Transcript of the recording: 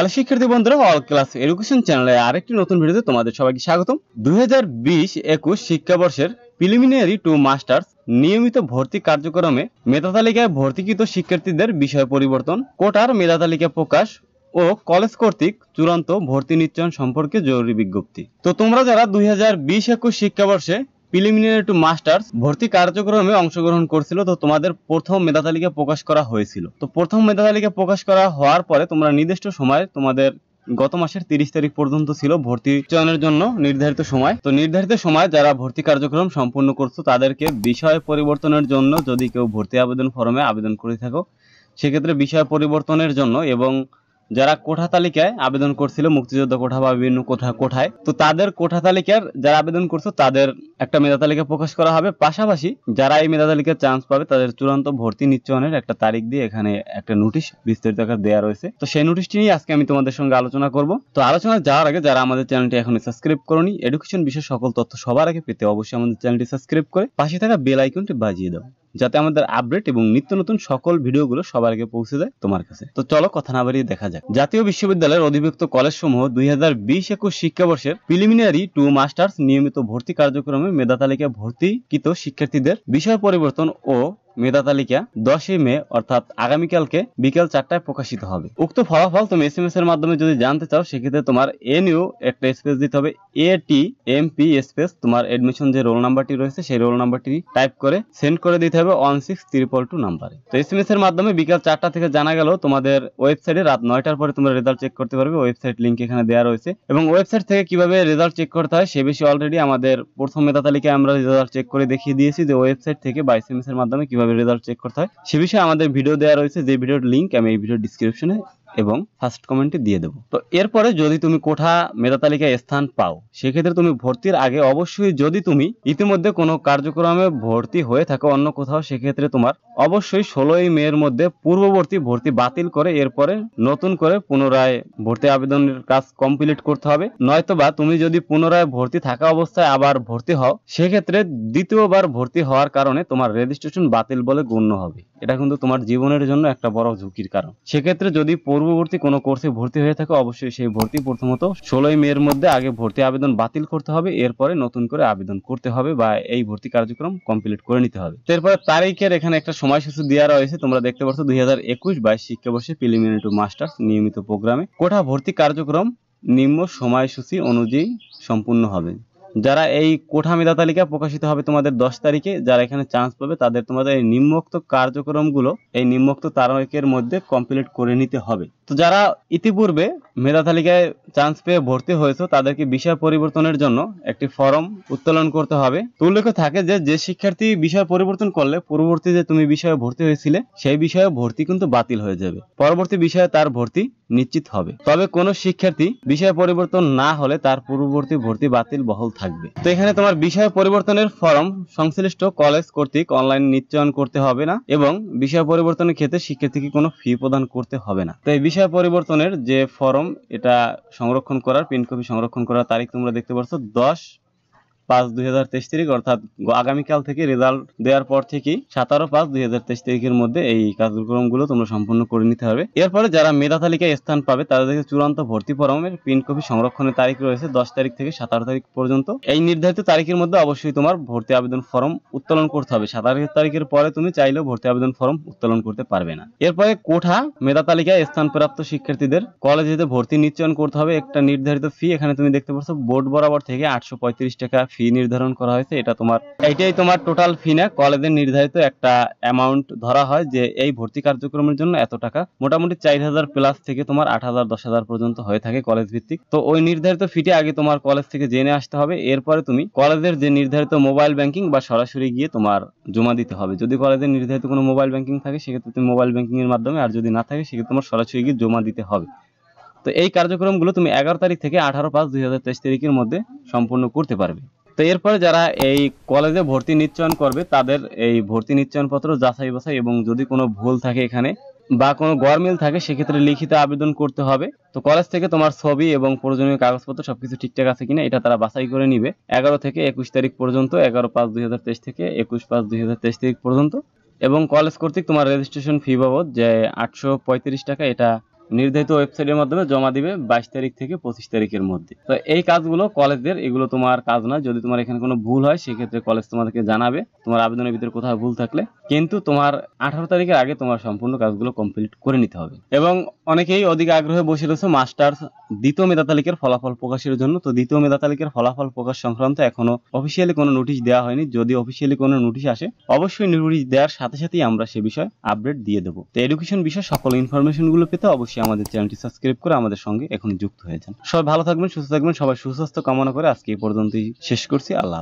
hello শিক্ষার্থী বন্ধুরা all class education চ্যানেলে আরেকটি নতুন ভিডিওতে তোমাদের সবাইকে স্বাগত দু হাজার বিশ একুশ শিক্ষাবর্ষের প্রিলিমিনারি টু মাস্টার্স নিয়মিত ভর্তি কার্যক্রমে মেধা তালিকায় ভর্তিকৃত শিক্ষার্থীদের বিষয় পরিবর্তন কোটার মেধা তালিকা প্রকাশ ও কলেজ কর্তৃক চূড়ান্ত ভর্তি নিশ্চয়ন সম্পর্কে জরুরি বিজ্ঞপ্তি তো তোমরা যারা দুই হাজার বিশ একুশ শিক্ষাবর্ষে প্রিলিমিনারি টু মাস্টার্স ভর্তি কার্যক্রমে অংশগ্রহণ করছিল তো তোমাদের প্রথম মেধা তালিকা প্রকাশ করা হয়েছিল তো প্রথম মেধা তালিকা প্রকাশ করা হওয়ার পরে তোমরা নির্দিষ্ট সময়ে তোমাদের গত মাসের তিরিশ তারিখ পর্যন্ত ছিল ভর্তি চয়নের জন্য নির্ধারিত সময় তো নির্ধারিত সময় যারা ভর্তি কার্যক্রম সম্পূর্ণ করছো তাদেরকে বিষয় পরিবর্তনের জন্য যদি কেউ ভর্তি আবেদন ফর্মে আবেদন করে থাকো সেক্ষেত্রে বিষয় পরিবর্তনের জন্য এবং যারা কোঠা তালিকায় আবেদন করছিল মুক্তিযোদ্ধা কোঠা বা বিভিন্ন কোঠা কোঠায় তো তাদের কোঠা তালিকার যারা আবেদন করছে তাদের একটা মেধা তালিকা প্রকাশ করা হবে পাশাপাশি যারা এই মেধা তালিকার চান্স পাবে তাদের চূড়ান্ত ভর্তি নিশ্চয়নের একটা তারিখ দিয়ে এখানে একটা নোটিশ বিস্তারিত আকার দেওয়া রয়েছে তো সেই নোটিশটি নিয়ে আজকে আমি তোমাদের সঙ্গে আলোচনা করব তো আলোচনা যাওয়ার আগে যারা আমাদের চ্যানেলটি এখন সাবস্ক্রাইব করনি এডুকেশন বিষয়ে সকল তথ্য সবার আগে পেতে অবশ্যই আমাদের চ্যানেলটি সাবস্ক্রাইব করে পাশে থাকা বেল আইকনটি বাজিয়ে দাও যাতে আমাদের আপডেট এবং নিত্য নতুন সকল ভিডিওগুলো সবার আগে পৌঁছে যায় তোমার কাছে তো চলো কথা না বাড়িয়ে দেখা যাক জাতীয় বিশ্ববিদ্যালয়ের অধিভুক্ত কলেজ সমূহ দুই হাজার বিশ একুশ শিক্ষাবর্ষের প্রিলিমিনারি টু মাস্টার্স নিয়মিত ভর্তি কার্যক্রমে মেধা তালিকায় ভর্তিকৃত শিক্ষার্থীদের বিষয় পরিবর্তন ও মেধা তালিকা দশই মে অর্থাৎ আগামীকালকে বিকেল চারটায় প্রকাশিত হবে উক্ত ফলাফল তুমি এস এম এস এর মাধ্যমে যদি জানতে চাও সেক্ষেত্রে তোমার এন ইউ একটা স্পেস দিতে হবে A T M P space তোমার এডমিশন যে রোল নাম্বারটি রয়েছে সেই রোল নাম্বারটি টাইপ করে সেন্ড করে দিতে হবে ওয়ান সিক্স ত্রিপল টু নাম্বারে তো এস এম এস এর মাধ্যমে বিকেল চারটা থেকে জানা গেল তোমাদের ওয়েবসাইটে রাত নয়টার পরে তোমরা রেজাল্ট চেক করতে পারবে ওয়েবসাইট লিঙ্ক এখানে দেওয়া রয়েছে এবং ওয়েবসাইট থেকে কিভাবে রেজাল্ট চেক করতে হয় সে বিষয়ে অলরেডি আমাদের প্রথম মেধা তালিকায় আমরা রেজাল্ট চেক করে দেখিয়ে দিয়েছি যে ওয়েবসাইট থেকে বাইস এম এস এর মাধ্যমে কিভাবে কিভাবে রেজাল্ট চেক করতে হয় সে বিষয়ে আমাদের ভিডিও দেওয়া রয়েছে যে ভিডিওর লিঙ্ক আমি এই ভিডিও ডিসক্রিপশনে এবং ফার্স্ট কমেন্টে দিয়ে দেবো তো এরপরে যদি তুমি কোঠা মেধা তালিকায় স্থান পাও সেক্ষেত্রে তুমি ভর্তির আগে অবশ্যই যদি তুমি ইতিমধ্যে কোনো কার্যক্রমে ভর্তি হয়ে থাকো অন্য কোথাও সেক্ষেত্রে তোমার অবশ্যই ষোলোই মেয়ের মধ্যে পূর্ববর্তী ভর্তি বাতিল করে এরপরে নতুন করে পুনরায় ভর্তি আবেদনের কাজ কমপ্লিট করতে হবে নয়তোবা তুমি যদি পুনরায় ভর্তি থাকা অবস্থায় আবার ভর্তি হও সেক্ষেত্রে দ্বিতীয়বার ভর্তি হওয়ার কারণে তোমার রেজিস্ট্রেশন বাতিল বলে গণ্য হবে এটা কিন্তু তোমার জীবনের জন্য একটা বড় ঝুঁকির কারণ সেক্ষেত্রে যদি পূর্ববর্তী কোনো কোর্সে ভর্তি হয়ে থাকে অবশ্যই সেই ভর্তি প্রথমত ষোলোই মেয়ের মধ্যে আগে ভর্তি আবেদন বাতিল করতে হবে এরপরে নতুন করে আবেদন করতে হবে বা এই ভর্তি কার্যক্রম কমপ্লিট করে নিতে হবে এরপরে তারিখের এখানে একটা সময়সূচি দেওয়া রয়েছে তোমরা দেখতে পাচ্ছ দুই হাজার একুশ বাইশ শিক্ষাবর্ষে প্রিলিমিনারি টু মাস্টার্স নিয়মিত প্রোগ্রামে কোঠা ভর্তি কার্যক্রম নিম্ন সময়সূচি অনুযায়ী সম্পূর্ণ হবে যারা এই কোঠা মেধা তালিকা প্রকাশিত হবে তোমাদের দশ তারিখে যারা এখানে চান্স পাবে তাদের তোমাদের এই নিম্নোক্ত কার্যক্রমগুলো এই নিম্নোক্ত তারকের মধ্যে কমপ্লিট করে নিতে হবে তো যারা ইতিপূর্বে মেধা তালিকায় চান্স পেয়ে ভর্তি হয়েছে তাদেরকে বিষয় পরিবর্তনের জন্য একটি ফর্ম উত্তোলন করতে হবে তো উল্লেখ থাকে যে যে শিক্ষার্থী বিষয় পরিবর্তন করলে পূর্ববর্তী যে তুমি বিষয়ে ভর্তি হয়েছিলে সেই বিষয়ে ভর্তি কিন্তু বাতিল হয়ে যাবে পরবর্তী বিষয়ে তার ভর্তি নিশ্চিত হবে তবে কোন শিক্ষার্থী বিষয় পরিবর্তন না হলে তার পূর্ববর্তী ভর্তি বাতিল বহল থাকবে তো এখানে তোমার বিষয় পরিবর্তনের ফর্ম সংশ্লিষ্ট কলেজ কর্তৃক অনলাইন নিশ্চয়ন করতে হবে না এবং বিষয় পরিবর্তনের ক্ষেত্রে শিক্ষার্থীকে কোনো ফি প্রদান করতে হবে না তো এই বিষয় বিষয় পরিবর্তনের যে ফর্ম এটা সংরক্ষণ করার প্রিন্ট কপি সংরক্ষণ করার তারিখ তোমরা দেখতে পাচ্ছ দশ পাঁচ দুই হাজার তেইশ তারিখ অর্থাৎ আগামীকাল থেকে রেজাল্ট দেওয়ার পর থেকেই সতেরো পাঁচ দুই হাজার তেইশ তারিখের মধ্যে এই কার্যক্রমগুলো তোমরা সম্পূর্ণ করে নিতে হবে এরপরে যারা মেধা তালিকায় স্থান পাবে তাদেরকে চূড়ান্ত ভর্তি ফরমের প্রিন্ট কপি সংরক্ষণের তারিখ রয়েছে দশ তারিখ থেকে সতেরো তারিখ পর্যন্ত এই নির্ধারিত তারিখের মধ্যে অবশ্যই তোমার ভর্তি আবেদন ফর্ম উত্তোলন করতে হবে সাতারো তারিখের পরে তুমি চাইলেও ভর্তি আবেদন ফর্ম উত্তোলন করতে পারবে না এরপরে কোঠা মেধা তালিকায় স্থানপ্রাপ্ত শিক্ষার্থীদের কলেজে ভর্তি নিশ্চয়ন করতে হবে একটা নির্ধারিত ফি এখানে তুমি দেখতে পাচ্ছ বোর্ড বরাবর থেকে আটশো টাকা ফি নির্ধারণ করা হয়েছে এটা তোমার এটাই তোমার টোটাল ফি না কলেজের নির্ধারিত একটা অ্যামাউন্ট ধরা হয় যে এই ভর্তি কার্যক্রমের জন্য এত টাকা মোটামুটি চার হাজার প্লাস থেকে তোমার আট হাজার দশ হাজার পর্যন্ত হয়ে থাকে কলেজ ভিত্তিক তো ওই নির্ধারিত ফিটে আগে তোমার কলেজ থেকে জেনে আসতে হবে এরপরে তুমি কলেজের যে নির্ধারিত মোবাইল ব্যাংকিং বা সরাসরি গিয়ে তোমার জমা দিতে হবে যদি কলেজের নির্ধারিত কোনো মোবাইল ব্যাংকিং থাকে সেক্ষেত্রে তুমি মোবাইল এর মাধ্যমে আর যদি না থাকে সেক্ষেত্রে তোমার সরাসরি গিয়ে জমা দিতে হবে তো এই কার্যক্রমগুলো তুমি এগারো তারিখ থেকে আঠারো পাঁচ দুই হাজার তেইশ তারিখের মধ্যে সম্পূর্ণ করতে পারবে তো এরপরে যারা এই কলেজে ভর্তি নিশ্চয়ন করবে তাদের এই ভর্তি নিশ্চয়ন পত্র যাচাই বাছাই এবং যদি কোনো ভুল থাকে এখানে বা কোনো গরমিল থাকে সেক্ষেত্রে লিখিত আবেদন করতে হবে তো কলেজ থেকে তোমার ছবি এবং প্রয়োজনীয় কাগজপত্র সবকিছু ঠিকঠাক আছে কিনা এটা তারা বাছাই করে নিবে এগারো থেকে একুশ তারিখ পর্যন্ত এগারো পাঁচ দুই হাজার তেইশ থেকে একুশ পাঁচ দুই হাজার তেইশ তারিখ পর্যন্ত এবং কলেজ কর্তৃক তোমার রেজিস্ট্রেশন ফি বাবদ যে আটশো পঁয়ত্রিশ টাকা এটা নির্ধারিত ওয়েবসাইটের মাধ্যমে জমা দিবে বাইশ তারিখ থেকে পঁচিশ তারিখের মধ্যে তো এই কাজগুলো কলেজদের এগুলো তোমার কাজ না যদি তোমার এখানে কোনো ভুল হয় সেক্ষেত্রে কলেজ তোমাদেরকে জানাবে তোমার আবেদনের ভিতরে কোথাও ভুল থাকলে কিন্তু তোমার আঠারো তারিখের আগে তোমার সম্পূর্ণ কাজগুলো কমপ্লিট করে নিতে হবে এবং অনেকেই অধিক আগ্রহে বসে রয়েছে মাস্টার্স দ্বিতীয় মেধা তালিকার ফলাফল প্রকাশের জন্য তো দ্বিতীয় মেধা তালিকার ফলাফল প্রকাশ সংক্রান্ত এখনো অফিসিয়ালি কোনো নোটিশ দেওয়া হয়নি যদি অফিসিয়ালি কোনো নোটিশ আসে অবশ্যই নোটিশ দেওয়ার সাথে সাথেই আমরা সে বিষয়ে আপডেট দিয়ে দেবো তো এডুকেশন বিষয়ে সকল ইনফরমেশনগুলো পেতে অবশ্যই আমাদের চ্যানেলটি সাবস্ক্রাইব করে আমাদের সঙ্গে এখন যুক্ত হয়ে যান সবাই ভালো থাকবেন সুস্থ থাকবেন সবাই সুস্বাস্থ্য কামনা করে আজকে এই পর্যন্তই শেষ করছি আল্লাহ